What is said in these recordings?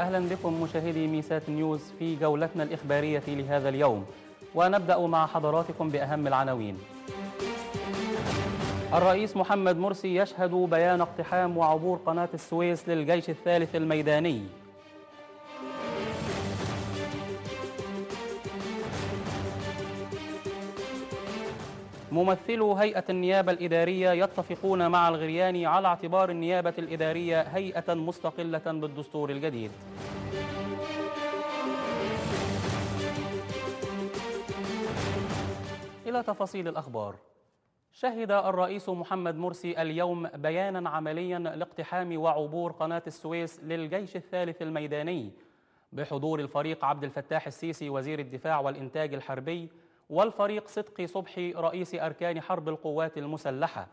أهلا بكم مشاهدي ميسات نيوز في جولتنا الإخبارية لهذا اليوم ونبدأ مع حضراتكم بأهم العناوين الرئيس محمد مرسي يشهد بيان اقتحام وعبور قناة السويس للجيش الثالث الميداني ممثلو هيئة النيابة الإدارية يتفقون مع الغرياني على اعتبار النيابة الإدارية هيئة مستقلة بالدستور الجديد إلى تفاصيل الأخبار شهد الرئيس محمد مرسي اليوم بيانا عمليا لاقتحام وعبور قناة السويس للجيش الثالث الميداني بحضور الفريق عبد الفتاح السيسي وزير الدفاع والإنتاج الحربي والفريق صدقي صبحي رئيس أركان حرب القوات المسلحة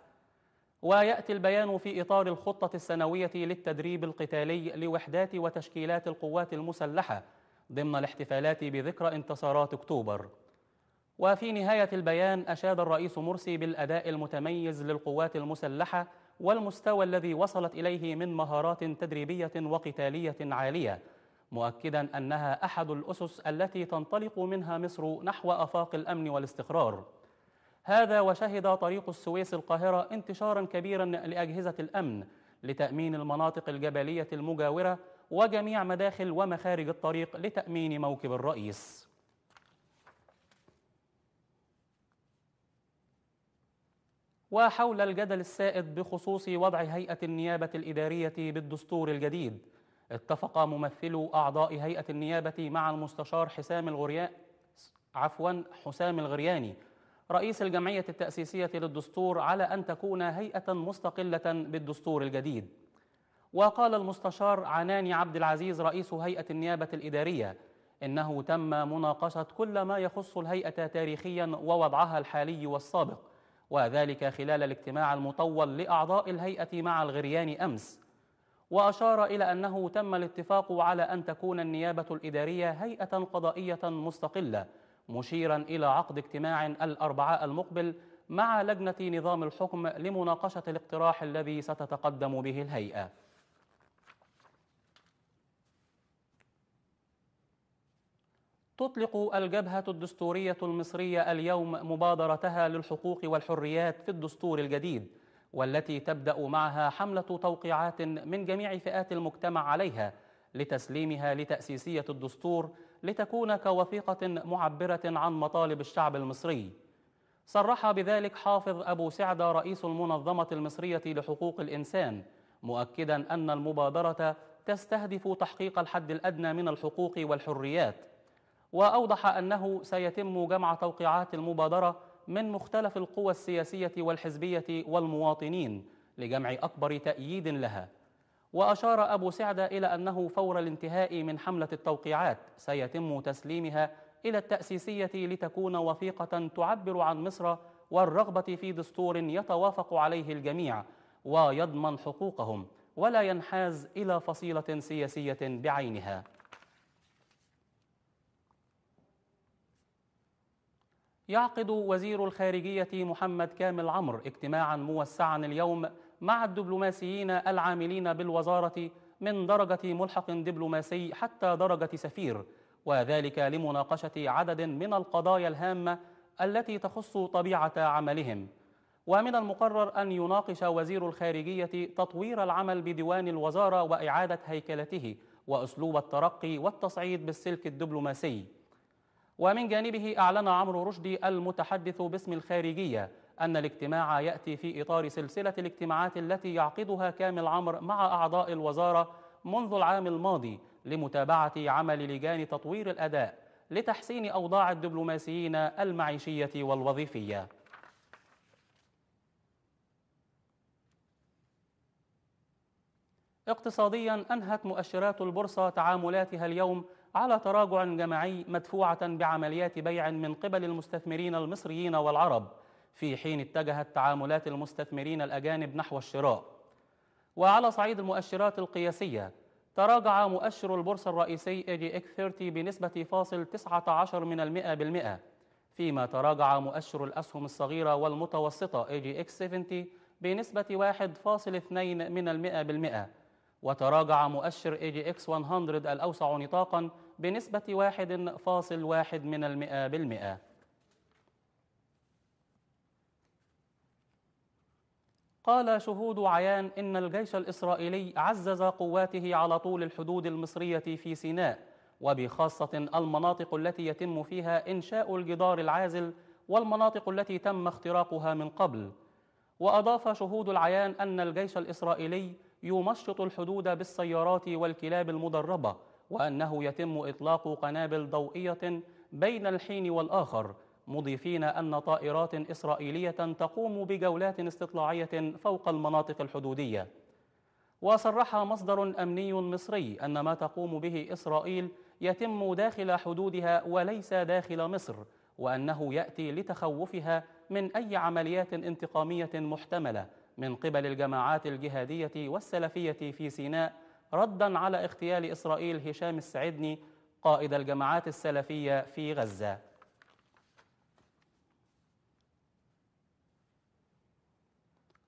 ويأتي البيان في إطار الخطة السنوية للتدريب القتالي لوحدات وتشكيلات القوات المسلحة ضمن الاحتفالات بذكرى انتصارات أكتوبر وفي نهاية البيان أشاد الرئيس مرسي بالأداء المتميز للقوات المسلحة والمستوى الذي وصلت إليه من مهارات تدريبية وقتالية عالية مؤكدا أنها أحد الأسس التي تنطلق منها مصر نحو أفاق الأمن والاستقرار هذا وشهد طريق السويس القاهرة انتشارا كبيرا لأجهزة الأمن لتأمين المناطق الجبلية المجاورة وجميع مداخل ومخارج الطريق لتأمين موكب الرئيس وحول الجدل السائد بخصوص وضع هيئة النيابة الإدارية بالدستور الجديد اتفق ممثلو أعضاء هيئة النيابة مع المستشار حسام الغرياء عفوا حسام الغرياني رئيس الجمعية التأسيسية للدستور على أن تكون هيئة مستقلة بالدستور الجديد وقال المستشار عناني عبد العزيز رئيس هيئة النيابة الإدارية إنه تم مناقشة كل ما يخص الهيئة تاريخيا ووضعها الحالي والسابق وذلك خلال الاجتماع المطول لأعضاء الهيئة مع الغريان أمس وأشار إلى أنه تم الاتفاق على أن تكون النيابة الإدارية هيئة قضائية مستقلة مشيرا إلى عقد اجتماع الأربعاء المقبل مع لجنة نظام الحكم لمناقشة الاقتراح الذي ستتقدم به الهيئة تطلق الجبهة الدستورية المصرية اليوم مبادرتها للحقوق والحريات في الدستور الجديد والتي تبدأ معها حملة توقيعات من جميع فئات المجتمع عليها لتسليمها لتأسيسية الدستور لتكون كوثيقة معبرة عن مطالب الشعب المصري صرح بذلك حافظ أبو سعدة رئيس المنظمة المصرية لحقوق الإنسان مؤكدا أن المبادرة تستهدف تحقيق الحد الأدنى من الحقوق والحريات وأوضح أنه سيتم جمع توقيعات المبادرة من مختلف القوى السياسية والحزبية والمواطنين لجمع أكبر تأييد لها وأشار أبو سعد إلى أنه فور الانتهاء من حملة التوقيعات سيتم تسليمها إلى التأسيسية لتكون وثيقة تعبر عن مصر والرغبة في دستور يتوافق عليه الجميع ويضمن حقوقهم ولا ينحاز إلى فصيلة سياسية بعينها يعقد وزير الخارجية محمد كامل عمرو اجتماعا موسعا اليوم مع الدبلوماسيين العاملين بالوزارة من درجة ملحق دبلوماسي حتى درجة سفير وذلك لمناقشة عدد من القضايا الهامة التي تخص طبيعة عملهم ومن المقرر أن يناقش وزير الخارجية تطوير العمل بديوان الوزارة وإعادة هيكلته وأسلوب الترقي والتصعيد بالسلك الدبلوماسي ومن جانبه أعلن عمرو رشدي المتحدث باسم الخارجية أن الاجتماع يأتي في إطار سلسلة الاجتماعات التي يعقدها كامل عمرو مع أعضاء الوزارة منذ العام الماضي لمتابعة عمل لجان تطوير الأداء لتحسين أوضاع الدبلوماسيين المعيشية والوظيفية اقتصاديا أنهت مؤشرات البورصة تعاملاتها اليوم على تراجع جماعي مدفوعة بعمليات بيع من قبل المستثمرين المصريين والعرب في حين اتجهت تعاملات المستثمرين الأجانب نحو الشراء وعلى صعيد المؤشرات القياسية تراجع مؤشر البورصة الرئيسي اي اكس 30 بنسبة فاصل 19 من المئة بالمئة فيما تراجع مؤشر الأسهم الصغيرة والمتوسطة اي اكس 70 بنسبة 1.2 من المئة بالمئة وتراجع مؤشر اي جي اكس 100 الأوسع نطاقا بنسبة 1.1 من المئة بالمئة قال شهود عيان إن الجيش الإسرائيلي عزز قواته على طول الحدود المصرية في سيناء وبخاصة المناطق التي يتم فيها إنشاء الجدار العازل والمناطق التي تم اختراقها من قبل وأضاف شهود العيان أن الجيش الإسرائيلي يمشط الحدود بالسيارات والكلاب المدربة وأنه يتم إطلاق قنابل ضوئية بين الحين والآخر مضيفين أن طائرات إسرائيلية تقوم بجولات استطلاعية فوق المناطق الحدودية وصرح مصدر أمني مصري أن ما تقوم به إسرائيل يتم داخل حدودها وليس داخل مصر وأنه يأتي لتخوفها من أي عمليات انتقامية محتملة من قبل الجماعات الجهادية والسلفية في سيناء ردا على اغتيال إسرائيل هشام السعدني قائد الجماعات السلفية في غزة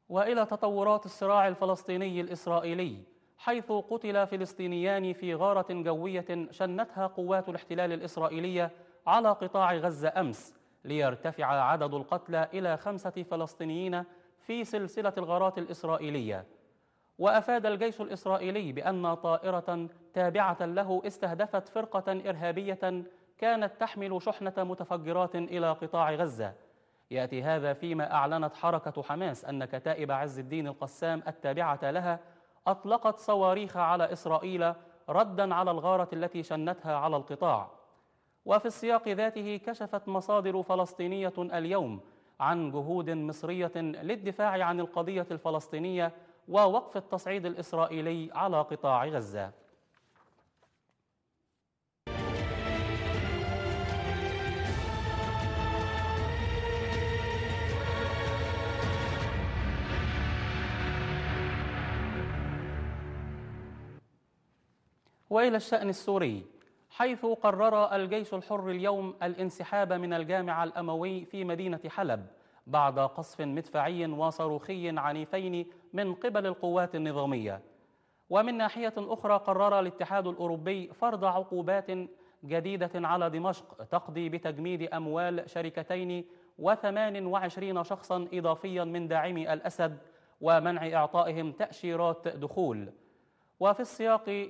وإلى تطورات الصراع الفلسطيني الإسرائيلي حيث قتل فلسطينيان في غارة جوية شنتها قوات الاحتلال الإسرائيلية على قطاع غزة أمس ليرتفع عدد القتلى إلى خمسة فلسطينيين في سلسلة الغارات الإسرائيلية وأفاد الجيش الإسرائيلي بأن طائرة تابعة له استهدفت فرقة إرهابية كانت تحمل شحنة متفجرات إلى قطاع غزة يأتي هذا فيما أعلنت حركة حماس أن كتائب عز الدين القسام التابعة لها أطلقت صواريخ على إسرائيل ردا على الغارة التي شنتها على القطاع وفي السياق ذاته كشفت مصادر فلسطينية اليوم عن جهود مصرية للدفاع عن القضية الفلسطينية ووقف التصعيد الإسرائيلي على قطاع غزة وإلى الشأن السوري حيث قرر الجيش الحر اليوم الانسحاب من الجامع الأموي في مدينة حلب بعد قصف مدفعي وصاروخي عنيفين من قبل القوات النظامية ومن ناحية أخرى قرر الاتحاد الأوروبي فرض عقوبات جديدة على دمشق تقضي بتجميد أموال شركتين و28 شخصا إضافيا من داعمي الأسد ومنع إعطائهم تأشيرات دخول وفي السياق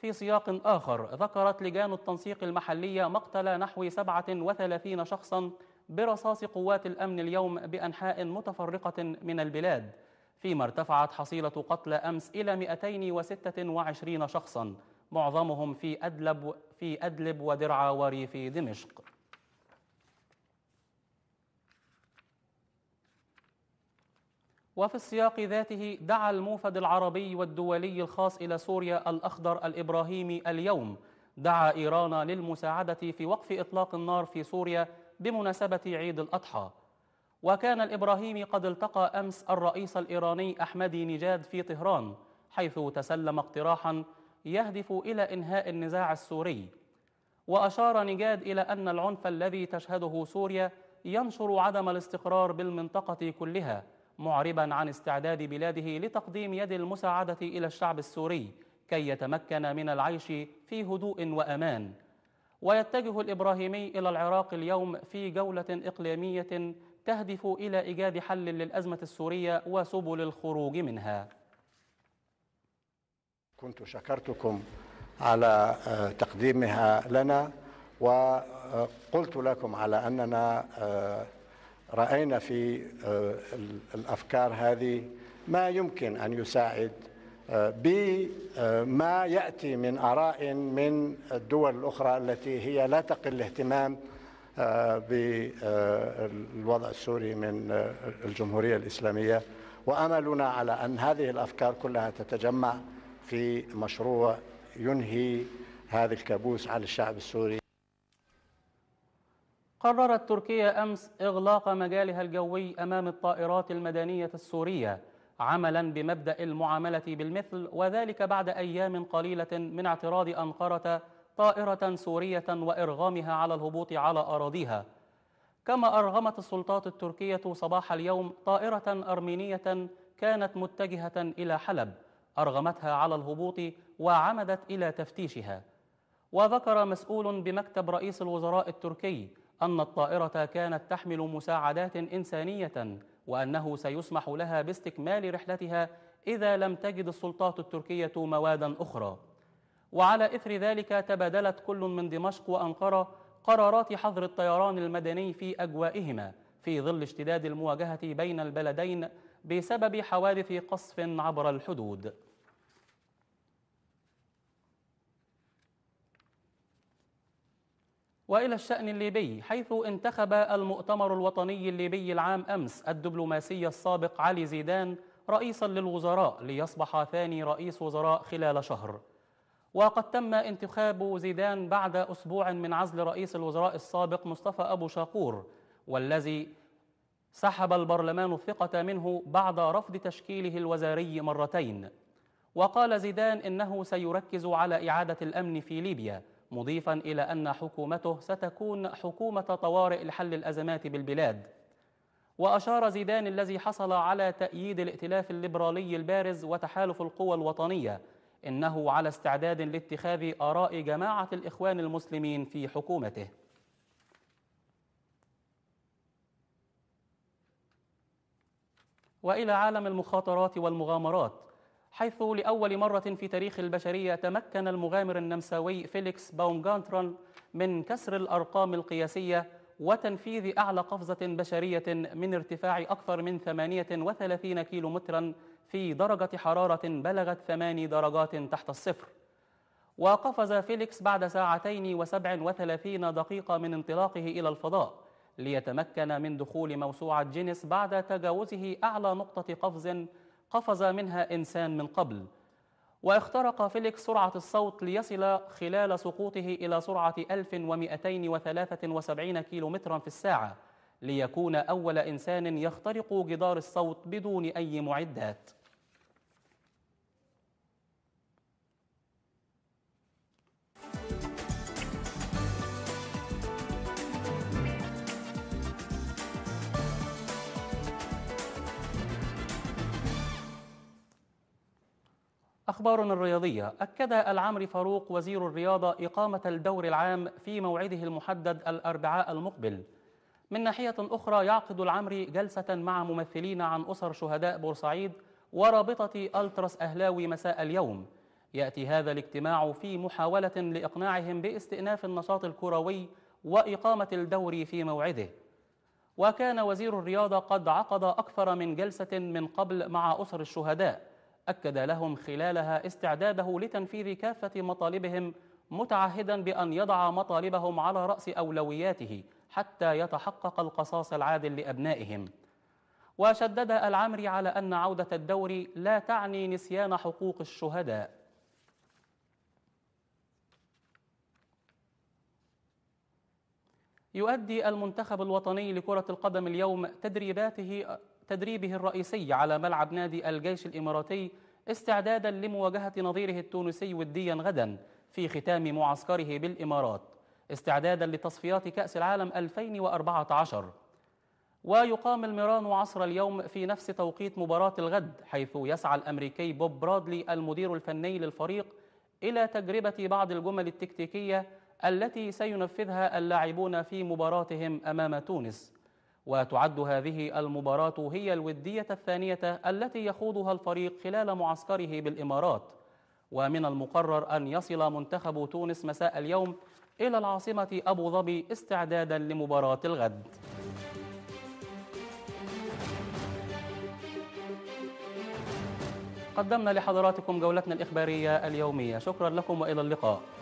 في سياق آخر ذكرت لجان التنسيق المحلية مقتل نحو 37 شخصا برصاص قوات الأمن اليوم بأنحاء متفرقة من البلاد فيما ارتفعت حصيلة قتلى أمس إلى 226 شخصا معظمهم في أدلب, في أدلب ودرعا وريف دمشق وفي السياق ذاته دعا الموفد العربي والدولي الخاص إلى سوريا الأخضر الإبراهيمي اليوم دعا إيران للمساعدة في وقف إطلاق النار في سوريا بمناسبة عيد الأضحى وكان الإبراهيمي قد التقى أمس الرئيس الإيراني أحمدي نجاد في طهران حيث تسلم اقتراحا يهدف إلى إنهاء النزاع السوري وأشار نجاد إلى أن العنف الذي تشهده سوريا ينشر عدم الاستقرار بالمنطقة كلها معربا عن استعداد بلاده لتقديم يد المساعدة إلى الشعب السوري كي يتمكن من العيش في هدوء وأمان ويتجه الإبراهيمي إلى العراق اليوم في جولة إقليمية تهدف إلى إيجاد حل للأزمة السورية وسبل الخروج منها كنت شكرتكم على آه، تقديمها لنا وقلت لكم على أننا آه، راينا في آه، الافكار هذه ما يمكن ان يساعد آه، بما آه، ياتي من اراء من الدول الاخرى التي هي لا تقل اهتمام بالوضع السوري من الجمهوريه الاسلاميه واملنا على ان هذه الافكار كلها تتجمع في مشروع ينهي هذا الكابوس على الشعب السوري قررت تركيا أمس إغلاق مجالها الجوي أمام الطائرات المدنية السورية عملا بمبدأ المعاملة بالمثل وذلك بعد أيام قليلة من اعتراض أنقرة طائرة سورية وإرغامها على الهبوط على أراضيها كما أرغمت السلطات التركية صباح اليوم طائرة أرمينية كانت متجهة إلى حلب أرغمتها على الهبوط وعمدت إلى تفتيشها وذكر مسؤول بمكتب رئيس الوزراء التركي أن الطائرة كانت تحمل مساعدات إنسانية وأنه سيسمح لها باستكمال رحلتها إذا لم تجد السلطات التركية موادا أخرى وعلى إثر ذلك تبادلت كل من دمشق وأنقرة قرارات حظر الطيران المدني في أجوائهما في ظل اشتداد المواجهة بين البلدين بسبب حوادث قصف عبر الحدود والى الشان الليبي حيث انتخب المؤتمر الوطني الليبي العام امس الدبلوماسي السابق علي زيدان رئيسا للوزراء ليصبح ثاني رئيس وزراء خلال شهر وقد تم انتخاب زيدان بعد أسبوع من عزل رئيس الوزراء السابق مصطفى أبو شاقور والذي سحب البرلمان الثقة منه بعد رفض تشكيله الوزاري مرتين وقال زيدان إنه سيركز على إعادة الأمن في ليبيا مضيفا إلى أن حكومته ستكون حكومة طوارئ لحل الأزمات بالبلاد وأشار زيدان الذي حصل على تأييد الائتلاف الليبرالي البارز وتحالف القوى الوطنية إنه على استعداد لاتخاذ آراء جماعة الإخوان المسلمين في حكومته وإلى عالم المخاطرات والمغامرات حيث لأول مرة في تاريخ البشرية تمكن المغامر النمساوي فيليكس باومغانترون من كسر الأرقام القياسية وتنفيذ أعلى قفزة بشرية من ارتفاع أكثر من 38 كيلو مترا في درجة حرارة بلغت 8 درجات تحت الصفر وقفز فيليكس بعد ساعتين وسبع وثلاثين دقيقة من انطلاقه إلى الفضاء ليتمكن من دخول موسوعة جينيس بعد تجاوزه أعلى نقطة قفز قفز منها إنسان من قبل واخترق فيليكس سرعة الصوت ليصل خلال سقوطه إلى سرعة 1273 كيلومترا في الساعة ليكون أول إنسان يخترق جدار الصوت بدون أي معدات أخبار الرياضية أكد العمري فاروق وزير الرياضة إقامة الدور العام في موعده المحدد الأربعاء المقبل من ناحية أخرى يعقد العمري جلسة مع ممثلين عن أسر شهداء بورسعيد ورابطة ألترس أهلاوي مساء اليوم يأتي هذا الاجتماع في محاولة لإقناعهم باستئناف النشاط الكروي وإقامة الدوري في موعده وكان وزير الرياضة قد عقد أكثر من جلسة من قبل مع أسر الشهداء أكد لهم خلالها استعداده لتنفيذ كافة مطالبهم متعهدا بأن يضع مطالبهم على رأس أولوياته حتى يتحقق القصاص العادل لأبنائهم وشدد العمري على أن عودة الدور لا تعني نسيان حقوق الشهداء يؤدي المنتخب الوطني لكرة القدم اليوم تدريباته تدريبه الرئيسي على ملعب نادي الجيش الإماراتي استعدادا لمواجهة نظيره التونسي وديا غدا في ختام معسكره بالإمارات استعدادا لتصفيات كأس العالم 2014 ويقام الميران عصر اليوم في نفس توقيت مباراة الغد حيث يسعى الأمريكي بوب برادلي المدير الفني للفريق إلى تجربة بعض الجمل التكتيكية التي سينفذها اللاعبون في مباراتهم أمام تونس وتعد هذه المباراة هي الودية الثانية التي يخوضها الفريق خلال معسكره بالإمارات ومن المقرر أن يصل منتخب تونس مساء اليوم إلى العاصمة أبو ظبي استعدادا لمباراة الغد قدمنا لحضراتكم جولتنا الإخبارية اليومية شكرا لكم وإلى اللقاء